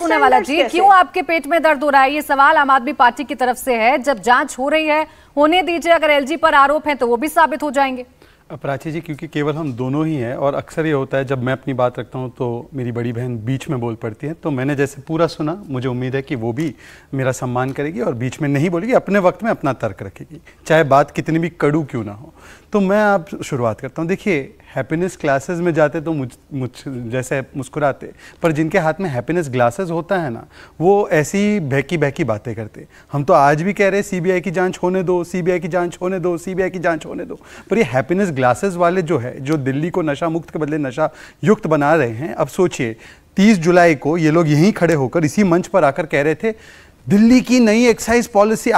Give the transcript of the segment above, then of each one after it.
बात वाला जी क्यों आपके पेट में दर्द हो रहा है ये सवाल आम आदमी पार्टी की तरफ से है जब जांच हो रही है होने दीजिए अगर एलजी पर आरोप है तो वो भी साबित हो जाएंगे अपराची जी क्योंकि केवल हम दोनों ही हैं और अक्सर ये होता है जब मैं अपनी बात रखता हूँ तो मेरी बड़ी बहन बीच में बोल पड़ती है तो मैंने जैसे पूरा सुना मुझे उम्मीद है कि वो भी मेरा सम्मान करेगी और बीच में नहीं बोलेगी अपने वक्त में अपना तर्क रखेगी चाहे बात कितनी भी कड़ू क्यों ना हो तो मैं आप शुरुआत करता हूँ देखिए हैप्पीनेस क्लासेस में जाते तो मुझ मुझ जैसे मुस्कुराते पर जिनके हाथ में हैप्पीनेस ग्लासेस होता है ना वो ऐसी बहकी बहकी बातें करते हम तो आज भी कह रहे हैं सीबीआई की जांच होने दो सीबीआई की जांच होने दो सीबीआई की जांच होने दो पर ये हैप्पीनेस ग्लासेस वाले जो है जो दिल्ली को नशा मुक्त के बदले नशा युक्त बना रहे हैं अब सोचिए 30 जुलाई को ये लोग यहीं खड़े होकर इसी मंच पर आकर कह रहे थे दिल्ली की नई एक्साइज पॉलिसी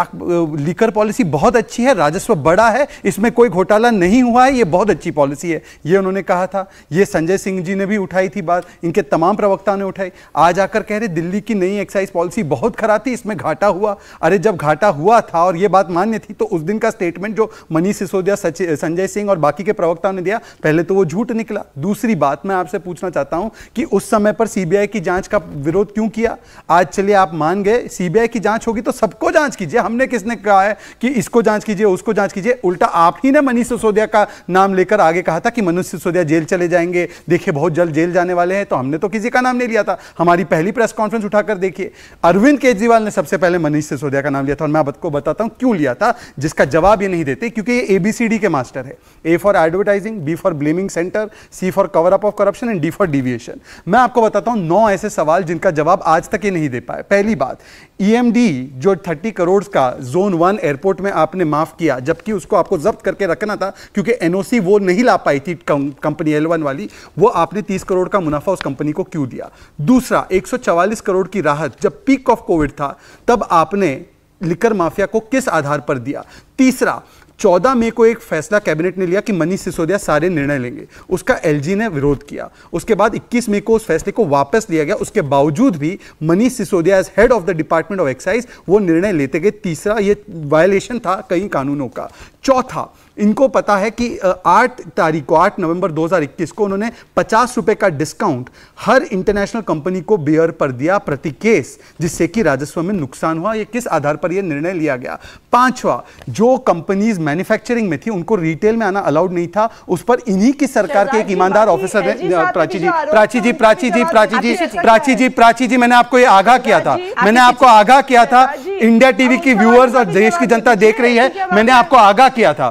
लीकर पॉलिसी बहुत अच्छी है राजस्व बड़ा है इसमें कोई घोटाला नहीं हुआ है ये बहुत अच्छी पॉलिसी है ये उन्होंने कहा था ये संजय सिंह जी ने भी उठाई थी बात इनके तमाम प्रवक्ता ने उठाई आज आकर कह रहे दिल्ली की नई एक्साइज पॉलिसी बहुत खराब थी इसमें घाटा हुआ अरे जब घाटा हुआ था और ये बात मान्य थी तो उस दिन का स्टेटमेंट जो मनीष सिसोदिया संजय सिंह और बाकी के प्रवक्ताओं ने दिया पहले तो वो झूठ निकला दूसरी बात मैं आपसे पूछना चाहता हूँ कि उस समय पर सीबीआई की जाँच का विरोध क्यों किया आज चलिए आप मान गए सी सीबीआई की जांच होगी तो सबको जांच कीजिए हमने किसने कहा है कि इसको जांच कीजिए उसको जांच कीजिए उल्टा आप ही ने मनीष सिसोदिया का नाम लेकर आगे कहा था कि मनीष सिसोदिया जेल चले जाएंगे देखिए बहुत जल्द जेल जाने वाले हैं तो हमने तो किसी का नाम नहीं लिया था हमारी पहली प्रेस कॉन्फ्रेंस उठाकर देखिए अरविंद केजरीवाल ने सबसे पहले मनीष सिसोदिया का नाम लिया था और मैं आपको बताता हूँ क्यों लिया था जिसका जवाब ये नहीं देते क्योंकि ये एबीसीडी के मास्टर है A for advertising B for blaming centre C for cover up of corruption and D for deviation मैं आपको बताता हूँ नौ ऐसे सवाल जिनका जवाब आज तक ये नहीं दे पाए पहली बात ईएमडी e जो 30 करोड़ का जोन वन एयरपोर्ट में आपने माफ किया जबकि उसको आपको जब्त करके रखना था क्योंकि एनओसी वो नहीं ला पाई थी कंपनी एल वाली वो आपने 30 करोड़ का मुनाफा उस कंपनी को क्यों दिया दूसरा 144 करोड़ की राहत जब पीक ऑफ कोविड था तब आपने लिकर माफिया को किस आधार पर दिया तीसरा 14 मई को एक फैसला कैबिनेट ने लिया कि मनीष सिसोदिया सारे निर्णय लेंगे उसका एलजी ने विरोध किया उसके बाद 21 मई को उस फैसले को वापस लिया गया उसके बावजूद भी Manish Sisodia as head of the department of excise वो निर्णय लेते गए तीसरा ये वायलेशन था कई कानूनों का चौथा इनको पता है कि आठ तारीख को आठ नवंबर 2021 को उन्होंने पचास रुपये का डिस्काउंट हर इंटरनेशनल कंपनी को बियर पर दिया प्रति केस जिससे कि राजस्व में नुकसान हुआ ये किस आधार पर यह निर्णय लिया गया पांचवा जो कंपनीज मैन्युफैक्चरिंग में थी उनको रिटेल में आना अलाउड नहीं था उस पर इन्हीं की सरकार के एक ईमानदार ऑफिसर ने प्राची जी प्राची जी प्राची जी प्राची जी प्राची जी प्राची जी मैंने आपको ये आगाह किया था मैंने आपको आगाह किया था इंडिया टीवी की व्यूअर्स और देश की जनता देख रही है मैंने आपको आगाह किया था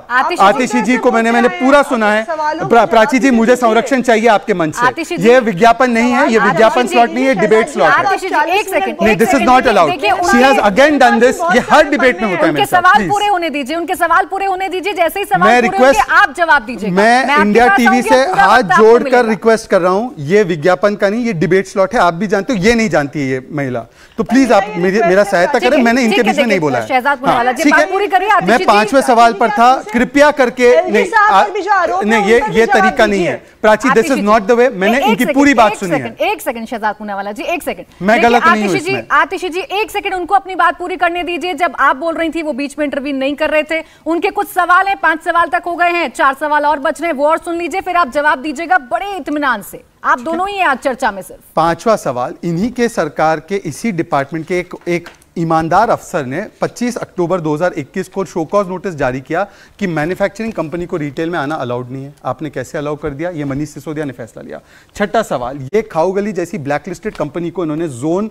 आतिशी जी को मैंने मैंने पूरा सुना है प्राची जी मुझे संरक्षण चाहिए आपके मन से ये विज्ञापन नहीं है ये विज्ञापन स्लॉट नहीं है debate slot this is not allowed she has again done this ये हर डिबेट में होता है मेरे सवाल पूरे होने दीजिए उनके सवाल पूरे होने दीजिए जैसे ही सवाल मैं रिक्वेस्ट आप जवाब दीजिए मैं इंडिया टीवी से हाथ जोड़कर रिक्वेस्ट कर रहा हूँ ये विज्ञापन का नहीं ये डिबेट स्लॉट है आप भी जानते हो ये नहीं जानती है ये महिला तो प्लीज आप मेरा सहायता करें मैं मैंने इनके बीच में नहीं बोला तो है हाँ, ठीक है मैं पांचवें सवाल पर था कृपया करके नहीं ये ये तरीका नहीं है Prachi this is not the way मैंने इनकी पूरी बात सुनी है एक सेकंड शहजाद पूनावाला जी एक सेकंड मैं गलत नहीं हूं इसमें आतिशी जी एक सेकंड उनको अपनी बात पूरी करने दीजिए जब आप बोल रही थी वो बीच में इंटरव्यू नहीं कर रहे थे उनके कुछ सवाल हैं पांच सवाल तक हो गए हैं चार सवाल और बच रहे हैं वो और सुन लीजिए फिर आप जवाब दीजिएगा बड़े इतमान से आप दोनों ही आज चर्चा में सिर्फ पांचवा सवाल इन्हीं के सरकार के इसी डिपार्टमेंट के एक एक ईमानदार अफसर ने 25 अक्टूबर 2021 को शोकॉज नोटिस जारी किया कि मैन्युफैक्चरिंग कंपनी को रिटेल में आना अलाउड नहीं है आपने कैसे अलाउ कर दिया ये मनीष सिसोदिया ने फैसला लिया छठा सवाल ये खाऊ गली जैसी ब्लैकलिस्टेड कंपनी को इन्होंने जोन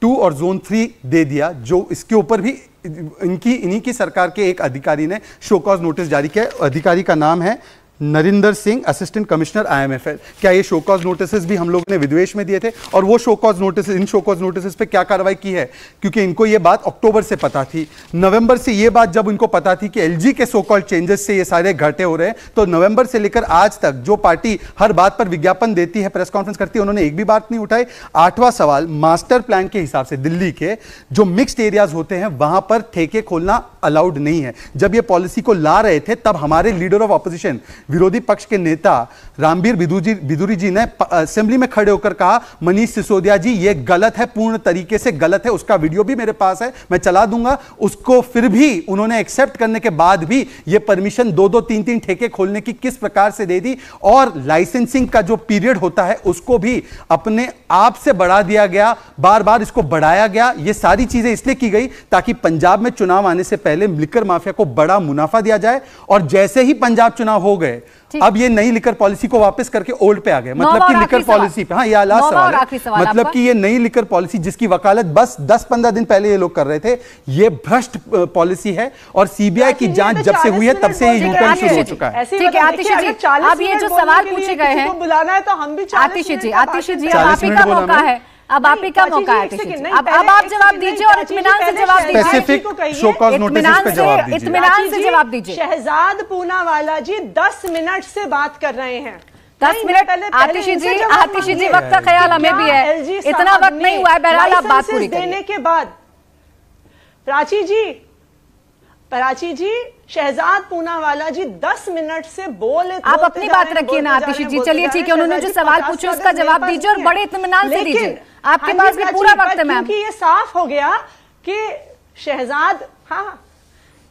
टू और जोन थ्री दे दिया जो इसके ऊपर भी इनकी इन्हीं की सरकार के एक अधिकारी ने शोकॉज नोटिस जारी किया अधिकारी का नाम है Narinder Singh assistant commissioner IMFL क्या ये शोकॉज नोटिस भी हम लोगों ने विद्वेश में दिए थे और वो शोकॉज नोटिस इन शोकॉज नोटिस पे क्या कार्रवाई की है क्योंकि इनको ये बात अक्टूबर से पता थी नवंबर से ये बात जब इनको पता थी कि एलजी के सो कॉल चेंजेस से ये सारे घटे हो रहे हैं तो नवंबर से लेकर आज तक जो पार्टी हर बात पर विज्ञापन देती है प्रेस कॉन्फ्रेंस करती है उन्होंने एक भी बात नहीं उठाई आठवां सवाल मास्टर प्लान के हिसाब से दिल्ली के जो मिक्सड एरियाज होते हैं वहां पर ठेके खोलना अलाउड नहीं है जब ये पॉलिसी को ला रहे थे तब हमारे लीडर ऑफ ऑपोजिशन विरोधी पक्ष के नेता रामवीर बिदुजी बिदुरी जी ने असेंबली में खड़े होकर कहा मनीष सिसोदिया जी ये गलत है पूर्ण तरीके से गलत है उसका वीडियो भी मेरे पास है मैं चला दूंगा उसको फिर भी उन्होंने एक्सेप्ट करने के बाद भी ये परमिशन दो दो तीन तीन ठेके खोलने की किस प्रकार से दे दी और लाइसेंसिंग का जो पीरियड होता है उसको भी अपने आप से बढ़ा दिया गया बार बार इसको बढ़ाया गया ये सारी चीजें इसलिए की गई ताकि पंजाब में चुनाव आने से पहले लिकर माफिया को बड़ा मुनाफा दिया जाए और जैसे ही पंजाब चुनाव हो गए गए अब ये नई लिकर पॉलिसी को वापस करके ओल्ड पे आ गए मतलब कि लिकर पॉलिसी पे हाँ ये लास्ट सवाल है मतलब कि ये नई लिकर पॉलिसी जिसकी वकालत बस 10-15 दिन पहले ये लोग कर रहे थे ये भ्रष्ट पॉलिसी है और सीबीआई की जांच तो जब से हुई है तब से ये यूटर्न शुरू हो चुका है आतिशी जी अब ये जो सवाल पूछे गए हैं बुलाना है तो हम भी आतिशी जी आतिशी जी आप मौका है अब आप ही का मौका है अब अब आप जवाब दीजिए और इतमान से जवाब दीजिए इतमान से जवाब दीजिए शहजाद पूनावाला जी दस मिनट से बात कर रहे हैं दस मिनट पहले आतिशी जी आतिशी जी वक्त का ख्याल हमें भी है इतना वक्त नहीं हुआ है बहरहाल आप बात पूरी देने के बाद प्राची जी प्राची जी शहजाद पूनावाला जी दस मिनट से बोल तो आप अपनी बात रखिए ना आतिशी जी चलिए ठीक है उन्होंने जो सवाल पूछे तो उसका जवाब दीजिए और बड़े इतमान से दीजिए आपके हाँ पास भी हाँ पूरा वक्त है मैम क्योंकि ये साफ हो गया कि शहजाद हाँ, हाँ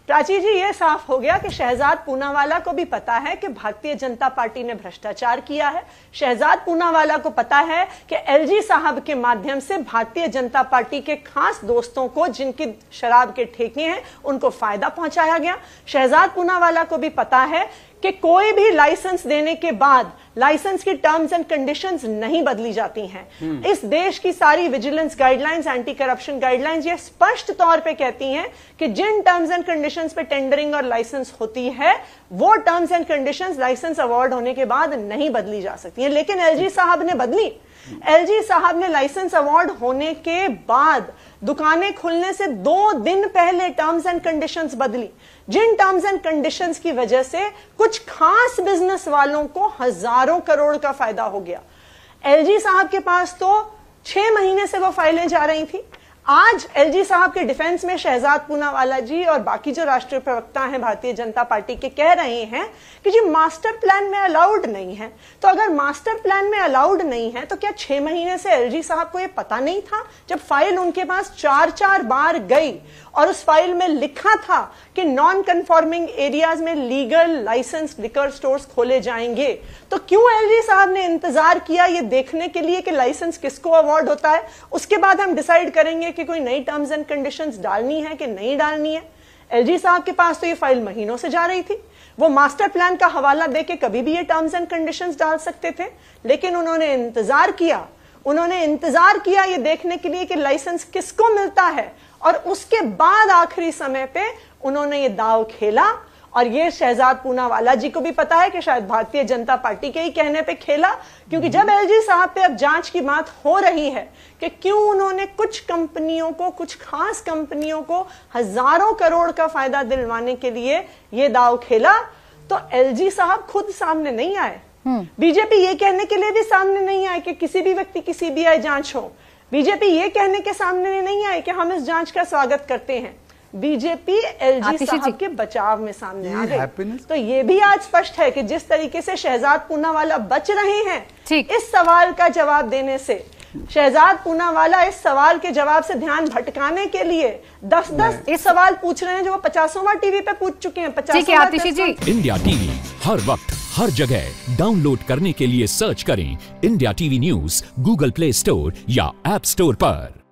प्राची जी ये साफ हो गया कि शहजाद पूनावाला को भी पता है कि भारतीय जनता पार्टी ने भ्रष्टाचार किया है शहजाद पूनावाला को पता है कि एलजी साहब के माध्यम से भारतीय जनता पार्टी के खास दोस्तों को जिनकी शराब के ठेके हैं उनको फायदा पहुंचाया गया शहजाद पूनावाला को भी पता है कि कोई भी लाइसेंस देने के बाद लाइसेंस की टर्म्स एंड कंडीशंस नहीं बदली जाती हैं हम्म। इस देश की सारी vigilance guidelines anti corruption guidelines ये स्पष्ट तौर पे कहती हैं कि जिन टर्म्स एंड कंडीशंस पे टेंडरिंग और लाइसेंस होती है वो terms and conditions licence award होने के बाद नहीं बदली जा सकती है लेकिन एल साहब ने बदली एलजी साहब ने लाइसेंस अवार्ड होने के बाद दुकानें खुलने से दो दिन पहले टर्म्स एंड कंडीशंस बदली जिन टर्म्स एंड कंडीशंस की वजह से कुछ खास बिजनेस वालों को हजारों करोड़ का फायदा हो गया एलजी साहब के पास तो छह महीने से वो फाइलें जा रही थी आज एलजी साहब के डिफेंस में शहजाद पूनावाला जी और बाकी जो राष्ट्रीय प्रवक्ता हैं भारतीय जनता पार्टी के कह रहे हैं कि जी मास्टर प्लान में अलाउड नहीं है तो अगर मास्टर प्लान में अलाउड नहीं है तो क्या छह महीने से एलजी साहब को यह पता नहीं था जब फाइल उनके पास चार चार बार गई और उस फाइल में लिखा था कि नॉन कंफॉर्मिंग एरियाज में लीगल लाइसेंस लिकर स्टोर्स खोले जाएंगे तो क्यों एलजी साहब ने इंतजार किया ये देखने के लिए कि लाइसेंस किसको अवार्ड होता है उसके बाद हम डिसाइड करेंगे कि कोई नई टर्म्स एंड कंडीशंस डालनी है कि नहीं डालनी है एलजी साहब के पास तो ये फाइल महीनों से जा रही थी वो मास्टर प्लान का हवाला दे के कभी भी ये टर्म्स एंड कंडीशंस डाल सकते थे लेकिन उन्होंने इंतजार किया उन्होंने इंतजार किया ये देखने के लिए कि लाइसेंस किसको मिलता है और उसके बाद आखिरी समय पे उन्होंने ये दाव खेला और ये शहजाद पूनावाला जी को भी पता है कि शायद भारतीय जनता पार्टी के ही कहने पे खेला क्योंकि जब एलजी साहब पे अब जांच की बात हो रही है कि क्यों उन्होंने कुछ कंपनियों को कुछ खास कंपनियों को हजारों करोड़ का फायदा दिलवाने के लिए ये दाव खेला तो एलजी साहब खुद सामने नहीं आए हम्म। बीजेपी ये कहने के लिए भी सामने नहीं आए कि किसी भी व्यक्ति की सीबीआई जांच हो बीजेपी ये कहने के सामने नहीं आए कि हम इस जांच का स्वागत करते हैं बीजेपी एलजी साहब के बचाव में सामने आ गए तो ये भी आज स्पष्ट है कि जिस तरीके से शहजाद पूनावाला बच रहे हैं इस सवाल का जवाब देने से शहजाद पूनावाला इस सवाल के जवाब से ध्यान भटकाने के लिए दस दस इस सवाल पूछ रहे हैं जो वो पचासों बार टीवी पे पूछ चुके हैं पचास आतिशी जी इंडिया टीवी हर वक्त हर जगह डाउनलोड करने के लिए सर्च करें India TV news Google Play Store या एप स्टोर पर